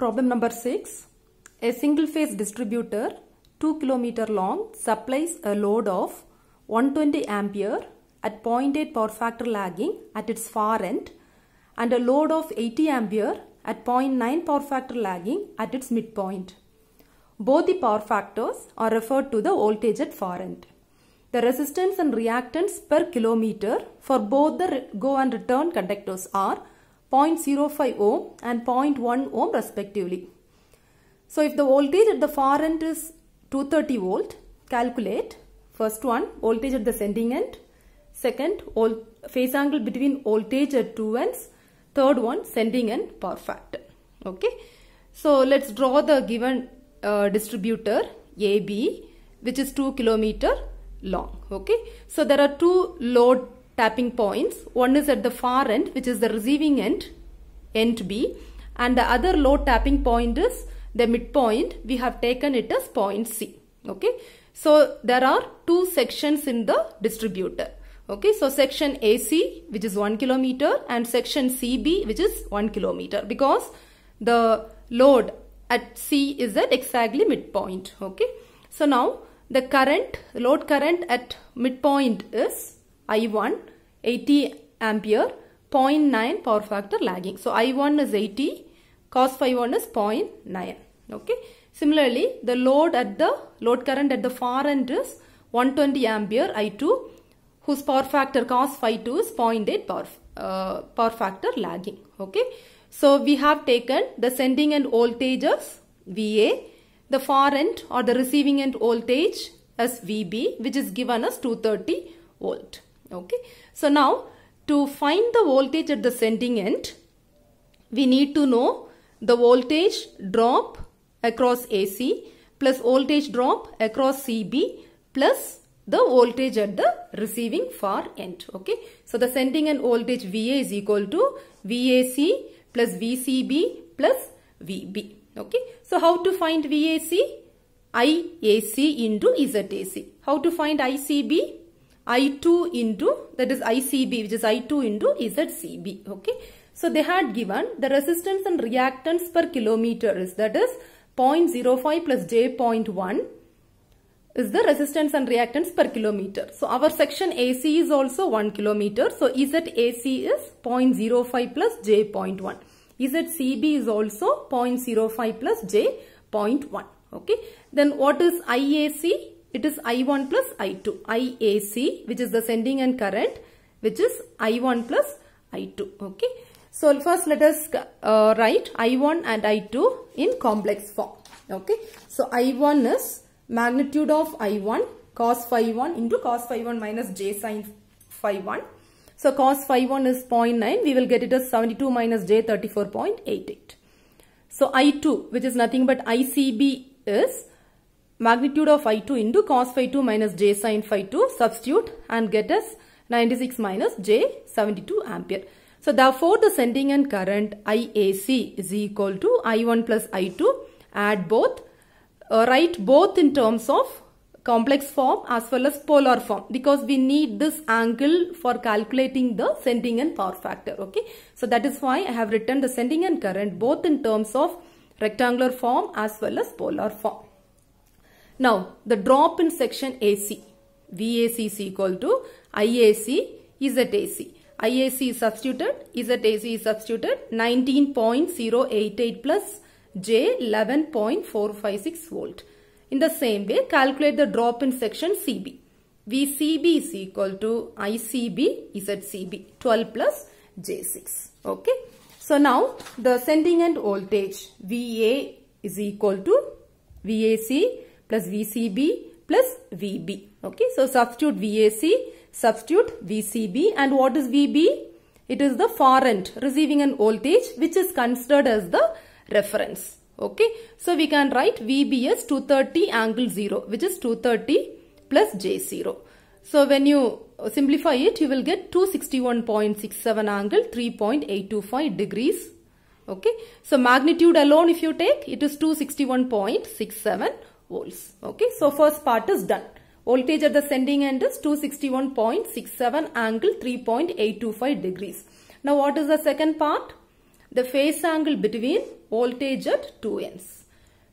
Problem number 6. A single phase distributor 2 km long supplies a load of 120 ampere at 0.8 power factor lagging at its far end and a load of 80 ampere at 0.9 power factor lagging at its midpoint. Both the power factors are referred to the voltage at far end. The resistance and reactance per kilometer for both the go and return conductors are 0.05 ohm and 0.1 ohm respectively. So if the voltage at the far end is 230 volt, calculate first one voltage at the sending end, second phase angle between voltage at two ends, third one sending end power factor. Okay. So let's draw the given uh, distributor AB which is 2 kilometer long. Okay. So there are two load tapping points. One is at the far end which is the receiving end, end B and the other low tapping point is the midpoint. We have taken it as point C. Okay. So there are two sections in the distributor. Okay, so section AC which is 1 kilometer and section CB which is 1 kilometer because the load at C is at exactly midpoint. Okay, so now the current, load current at midpoint is I1 80 ampere 0.9 power factor lagging. So I1 is 80 cos phi 1 is 0.9 okay. Similarly the load at the load current at the far end is 120 ampere I2 whose power factor cos phi 2 is 0.8 power, uh, power factor lagging okay. So we have taken the sending end voltage as VA, the far end or the receiving end voltage as VB which is given as 230 volt. Okay. So now to find the voltage at the sending end, we need to know the voltage drop across AC plus voltage drop across CB plus the voltage at the receiving far end. Okay. So the sending end voltage VA is equal to VAC plus VCB plus VB. Okay. So how to find VAC? IAC into ZAC. How to find ICB? I2 into that is ICB which is I2 into ZCB. Okay. So they had given the resistance and reactance per kilometer is that is 0.05 plus j point J0.1 is the resistance and reactance per kilometer. So our section AC is also 1 kilometer. So ZAC is 0.05 plus j point ZCB is also 0.05 plus j point J0.1. Okay. Then what is IAC? it is I1 plus I2, IAC which is the sending end current which is I1 plus I2. Okay. So first let us uh, write I1 and I2 in complex form. Okay. So I1 is magnitude of I1 cos phi 1 into cos phi 1 minus j sin phi 1. So cos phi 1 is 0.9. We will get it as 72 minus j 34.88. So I2 which is nothing but ICB is magnitude of I2 into cos phi 2 minus j sin phi 2 substitute and get us 96 minus j 72 ampere. So therefore the sending end current IAC is equal to I1 plus I2 add both uh, write both in terms of complex form as well as polar form because we need this angle for calculating the sending end power factor okay so that is why i have written the sending end current both in terms of rectangular form as well as polar form now, the drop in section AC, VAC is equal to IAC is at AC. IAC is substituted, is at AC is substituted, 19.088 plus J 11.456 volt. In the same way, calculate the drop in section CB. VCB is equal to ICB is at CB, 12 plus J6. Okay. So now the sending end voltage VA is equal to VAC plus VCB plus VB. Okay, so substitute VAC, substitute VCB and what is VB? It is the far end receiving an voltage which is considered as the reference. Okay, so we can write VB as 230 angle 0 which is 230 plus J0. So when you simplify it, you will get 261.67 angle 3.825 degrees. Okay, so magnitude alone if you take, it is 261.67 volts. Okay, so first part is done. Voltage at the sending end is 261.67 angle 3.825 degrees. Now what is the second part? The phase angle between voltage at two ends.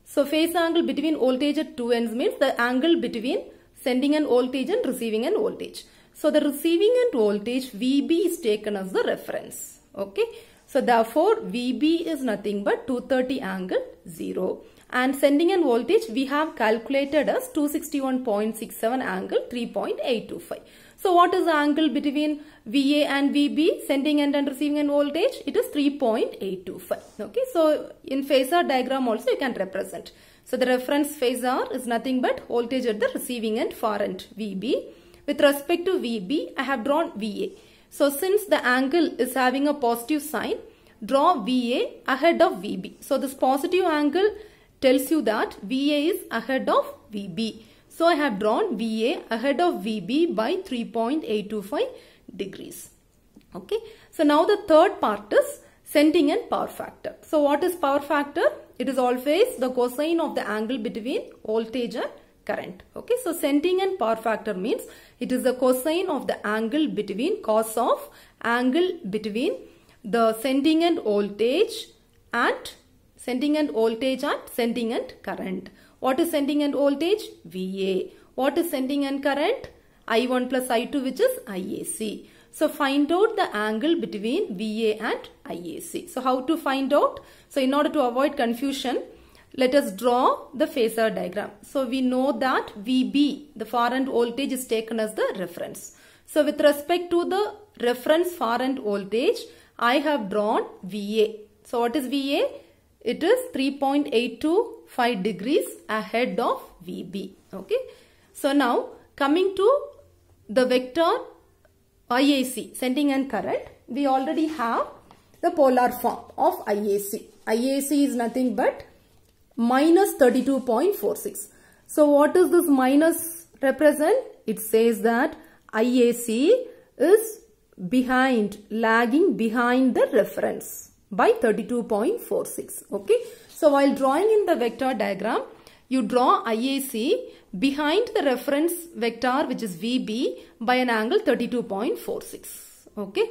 So phase angle between voltage at two ends means the angle between sending end voltage and receiving end voltage. So the receiving end voltage VB is taken as the reference. Okay. So therefore VB is nothing but 230 angle 0 and sending and voltage we have calculated as 261.67 angle 3.825. So what is the angle between VA and VB sending end and receiving end voltage? It is 3.825. Okay, so in phasor diagram also you can represent. So the reference phasor is nothing but voltage at the receiving end far end VB. With respect to VB, I have drawn VA. So since the angle is having a positive sign, draw VA ahead of VB. So this positive angle tells you that VA is ahead of VB. So I have drawn VA ahead of VB by 3.825 degrees. Okay. So now the third part is sending and power factor. So what is power factor? It is always the cosine of the angle between voltage and current. Okay. So sending and power factor means it is the cosine of the angle between cos of angle between the sending and voltage and Sending end voltage and sending end current. What is sending end voltage? VA. What is sending end current? I1 plus I2 which is IAC. So find out the angle between VA and IAC. So how to find out? So in order to avoid confusion, let us draw the phasor diagram. So we know that VB, the far end voltage is taken as the reference. So with respect to the reference far end voltage, I have drawn VA. So what is VA? it is 3.825 degrees ahead of VB. Okay. So now coming to the vector IAC, sending and current, we already have the polar form of IAC. IAC is nothing but minus 32.46. So what is this minus represent? It says that IAC is behind, lagging behind the reference by 32.46. Okay. So while drawing in the vector diagram, you draw IAC behind the reference vector which is VB by an angle 32.46. Okay.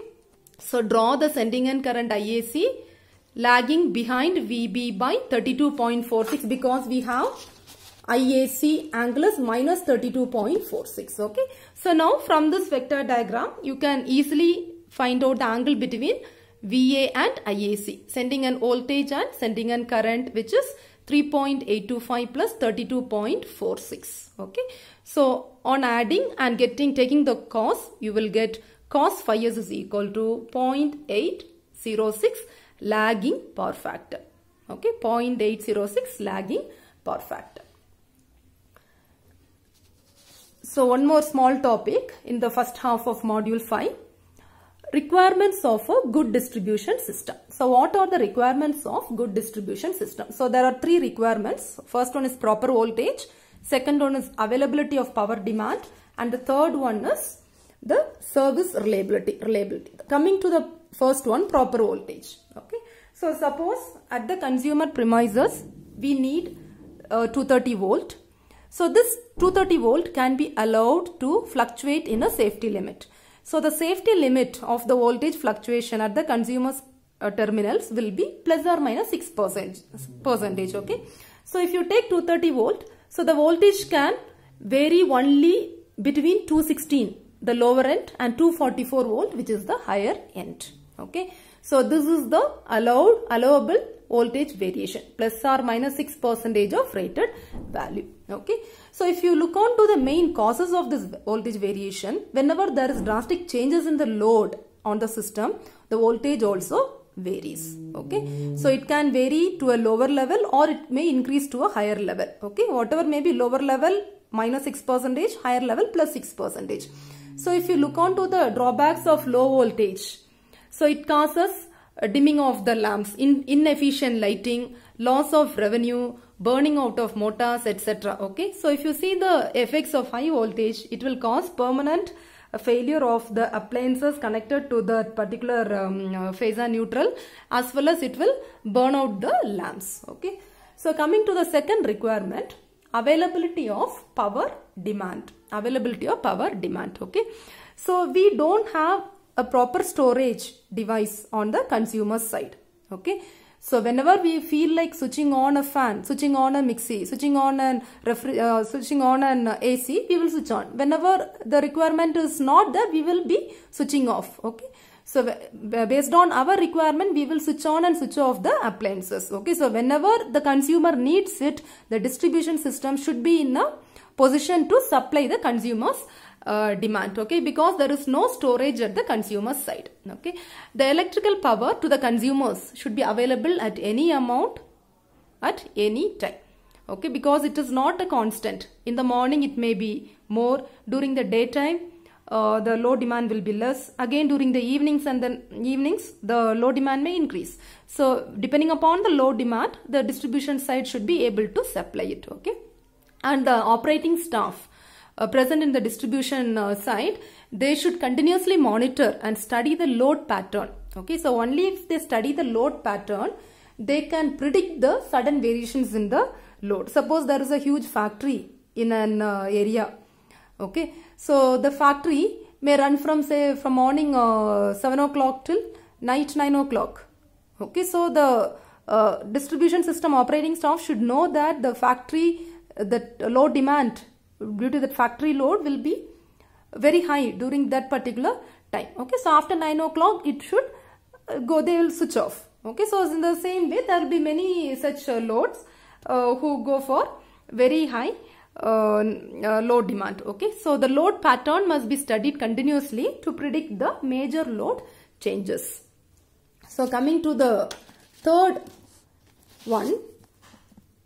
So draw the sending end current IAC lagging behind VB by 32.46 because we have IAC angle is minus 32.46. Okay. So now from this vector diagram, you can easily find out the angle between VA and IAC, sending an voltage and sending an current which is 3.825 plus 32.46. Okay. So on adding and getting taking the cos, you will get cos phi s is equal to 0.806 lagging power factor. Okay. 0.806 lagging power factor. So one more small topic in the first half of module 5 requirements of a good distribution system. So what are the requirements of good distribution system? So there are three requirements. First one is proper voltage. Second one is availability of power demand. And the third one is the service reliability. reliability. Coming to the first one, proper voltage. Okay. So suppose at the consumer premises, we need uh, 230 volt. So this 230 volt can be allowed to fluctuate in a safety limit. So the safety limit of the voltage fluctuation at the consumer's uh, terminals will be plus or minus 6 percent, percentage. Okay. So if you take 230 volt, so the voltage can vary only between 216, the lower end, and 244 volt, which is the higher end. Okay. So this is the allowed, allowable voltage variation, plus or minus 6 percentage of rated value. Okay. So if you look on to the main causes of this voltage variation, whenever there is drastic changes in the load on the system, the voltage also varies. Okay. So it can vary to a lower level or it may increase to a higher level. Okay. Whatever may be lower level minus 6 percentage, higher level plus 6 percentage. So if you look on to the drawbacks of low voltage, so it causes dimming of the lamps, in inefficient lighting, loss of revenue, burning out of motors etc okay so if you see the effects of high voltage it will cause permanent failure of the appliances connected to the particular um, uh, phasor neutral as well as it will burn out the lamps okay so coming to the second requirement availability of power demand availability of power demand okay so we don't have a proper storage device on the consumer side okay so whenever we feel like switching on a fan, switching on a mixie, switching on an uh, switching on an AC, we will switch on. Whenever the requirement is not there, we will be switching off. Okay. So based on our requirement, we will switch on and switch off the appliances. Okay. So whenever the consumer needs it, the distribution system should be in a position to supply the consumers uh, demand okay because there is no storage at the consumer side okay the electrical power to the consumers should be available at any amount at any time okay because it is not a constant in the morning it may be more during the daytime uh, the low demand will be less again during the evenings and then evenings the low demand may increase so depending upon the low demand the distribution side should be able to supply it okay and the operating staff uh, present in the distribution uh, side, they should continuously monitor and study the load pattern. Okay, so only if they study the load pattern, they can predict the sudden variations in the load. Suppose there is a huge factory in an uh, area. Okay, so the factory may run from say from morning uh, 7 o'clock till night 9 o'clock. Okay, so the uh, distribution system operating staff should know that the factory, the load demand due to that factory load will be very high during that particular time. Okay, so after 9 o'clock it should uh, go, they will switch off. Okay, so in the same way there will be many such uh, loads uh, who go for very high uh, uh, load demand. Okay, so the load pattern must be studied continuously to predict the major load changes. So coming to the third one,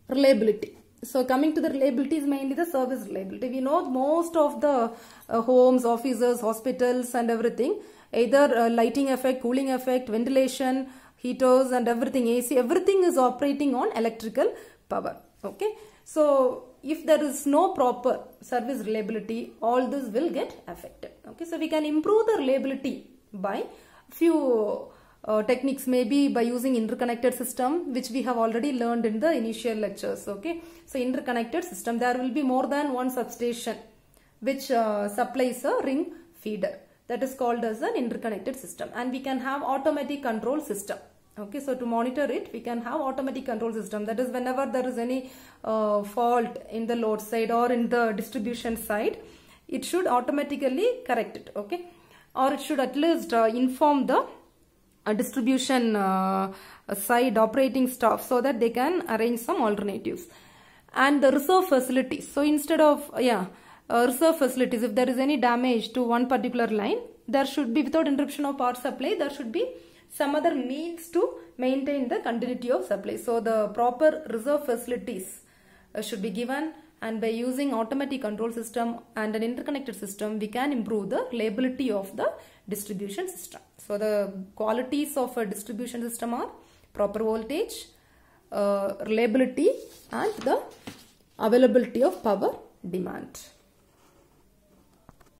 reliability so coming to the reliability is mainly the service reliability. We know most of the uh, homes, offices, hospitals and everything, either uh, lighting effect, cooling effect, ventilation, heaters and everything, AC, everything is operating on electrical power. Okay. So if there is no proper service reliability, all this will get affected. Okay. So we can improve the reliability by few uh, techniques maybe by using interconnected system which we have already learned in the initial lectures okay so interconnected system there will be more than one substation which uh, supplies a ring feeder that is called as an interconnected system and we can have automatic control system okay so to monitor it we can have automatic control system that is whenever there is any uh, fault in the load side or in the distribution side it should automatically correct it okay or it should at least uh, inform the a distribution uh, side operating staff so that they can arrange some alternatives and the reserve facilities so instead of yeah uh, reserve facilities if there is any damage to one particular line there should be without interruption of power supply there should be some other means to maintain the continuity of supply so the proper reserve facilities uh, should be given and by using automatic control system and an interconnected system we can improve the reliability of the distribution system. So the qualities of a distribution system are proper voltage, uh, reliability and the availability of power demand.